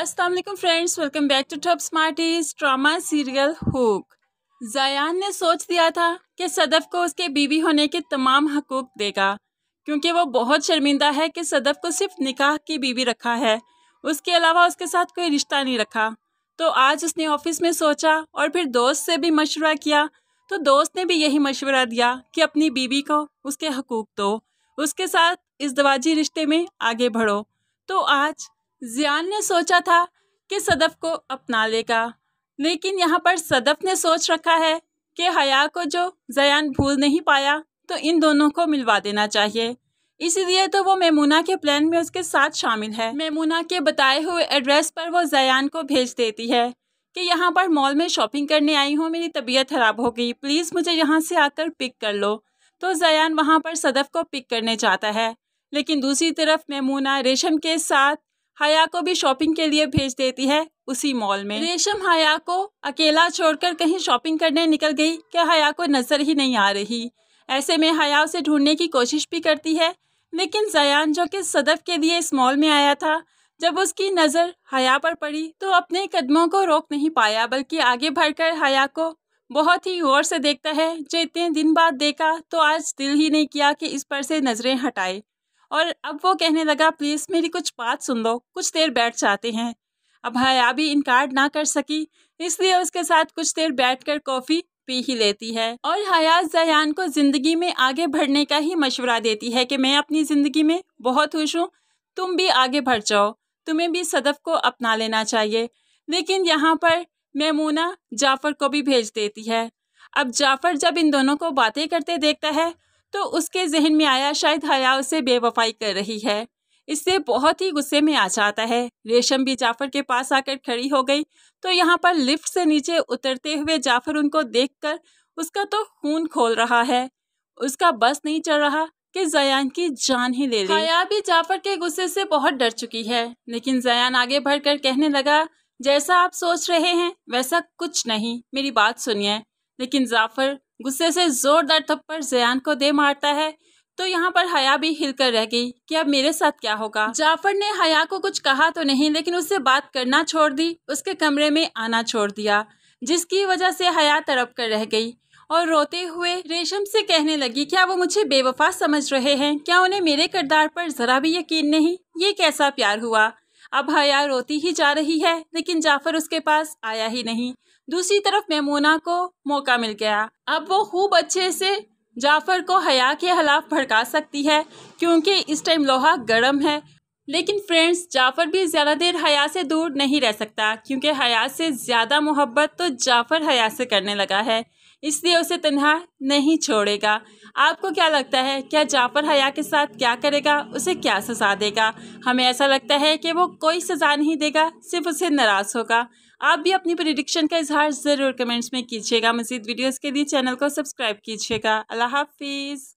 Aslam friends welcome back to top smarties drama serial hook जयान ने सोच दिया था कि सदफ को उसके बीवी होने के तमाम हकूक देगा क्योंकि वो बहुत शर्मिंदा है कि सदफ को सिर्फ निकाह की बीवी रखा है उसके अलावा उसके साथ कोई रिश्ता नहीं रखा तो आज उसने ऑफिस में सोचा और फिर दोस्त से भी मशवरा किया तो दोस्त ने भी यही मशवरा दिया कि अपनी बीवी को उसके हकूक दो उसके साथ इस दवाजी रिश्ते में आगे बढ़ो तो आज जियान ने सोचा था कि सदफ को अपना लेगा लेकिन यहाँ पर सदफ ने सोच रखा है कि हया को जो जयान भूल नहीं पाया तो इन दोनों को मिलवा देना चाहिए इसीलिए तो वो मेमूना के प्लान में उसके साथ शामिल है मेमूना के बताए हुए एड्रेस पर वो जयान को भेज देती है कि यहाँ पर मॉल में शॉपिंग करने आई हूँ मेरी तबीयत ख़राब हो गई प्लीज़ मुझे यहाँ से आकर पिक कर लो तो जयान वहाँ पर सदफ को पिक करने जाता है लेकिन दूसरी तरफ मेमूना रेशम के साथ हया को भी शॉपिंग के लिए भेज देती है उसी मॉल में रेशम हया को अकेला छोड़कर कहीं शॉपिंग करने निकल गई क्या हया को नज़र ही नहीं आ रही ऐसे में हया उसे ढूंढने की कोशिश भी करती है लेकिन जयान जो कि सदफ के लिए इस मॉल में आया था जब उसकी नज़र हया पर पड़ी तो अपने कदमों को रोक नहीं पाया बल्कि आगे बढ़कर हया को बहुत ही गौर से देखता है जो इतने दिन बाद देखा तो आज दिल ही नहीं किया कि इस पर से नज़रें हटाए और अब वो कहने लगा प्लीज़ मेरी कुछ बात सुन लो कुछ देर बैठ जाते हैं अब हया भी इनकार ना कर सकी इसलिए उसके साथ कुछ देर बैठकर कॉफ़ी पी ही लेती है और हयात जयान को ज़िंदगी में आगे बढ़ने का ही मशवरा देती है कि मैं अपनी ज़िंदगी में बहुत खुश हूँ तुम भी आगे बढ़ जाओ तुम्हें भी सदफ़ को अपना लेना चाहिए लेकिन यहाँ पर मेमूना जाफ़र को भी भेज देती है अब जाफ़र जब इन दोनों को बातें करते देखता है तो उसके जहन में आया शायद हया उसे बेवफाई कर रही है इससे बहुत ही गुस्से में आ जाता है रेशम भी जाफर के पास आकर खड़ी हो गई तो यहाँ पर लिफ्ट से नीचे उतरते हुए जाफर उनको देखकर उसका तो खून खोल रहा है उसका बस नहीं चल रहा कि जयान की जान ही ले ली हया भी जाफर के गुस्से से बहुत डर चुकी है लेकिन जयान आगे बढ़कर कहने लगा जैसा आप सोच रहे हैं वैसा कुछ नहीं मेरी बात सुनिए लेकिन जाफर गुस्से से जोरदार थप्पड़ जयान को दे मारता है तो यहाँ पर हया भी हिलकर रह गई कि अब मेरे साथ क्या होगा जाफर ने हया को कुछ कहा तो नहीं लेकिन उससे बात करना छोड़ दी उसके कमरे में आना छोड़ दिया जिसकी वजह से हया तड़प कर रह गई और रोते हुए रेशम से कहने लगी क्या वो मुझे बेवफा समझ रहे हैं क्या उन्हें मेरे किरदार पर जरा भी यकीन नहीं ये कैसा प्यार हुआ अब हया रोती ही जा रही है लेकिन जाफर उसके पास आया ही नहीं दूसरी तरफ मेमूना को मौका मिल गया अब वो खूब अच्छे से जाफर को हया के खिलाफ भड़का सकती है क्योंकि इस टाइम लोहा गर्म है लेकिन फ्रेंड्स जाफर भी ज़्यादा देर हया से दूर नहीं रह सकता क्योंकि हया से ज़्यादा मोहब्बत तो जाफर हया से करने लगा है इसलिए उसे तन्हा नहीं छोड़ेगा आपको क्या लगता है क्या जाफर हया के साथ क्या करेगा उसे क्या सजा देगा हमें ऐसा लगता है कि वो कोई सजा नहीं देगा सिर्फ उसे नाराज़ होगा आप भी अपनी प्रिडिक्शन का इजहार ज़रूर कमेंट्स में कीजिएगा मजीद वीडियोज़ के लिए चैनल को सब्सक्राइब कीजिएगा अल्लाह हाफिज़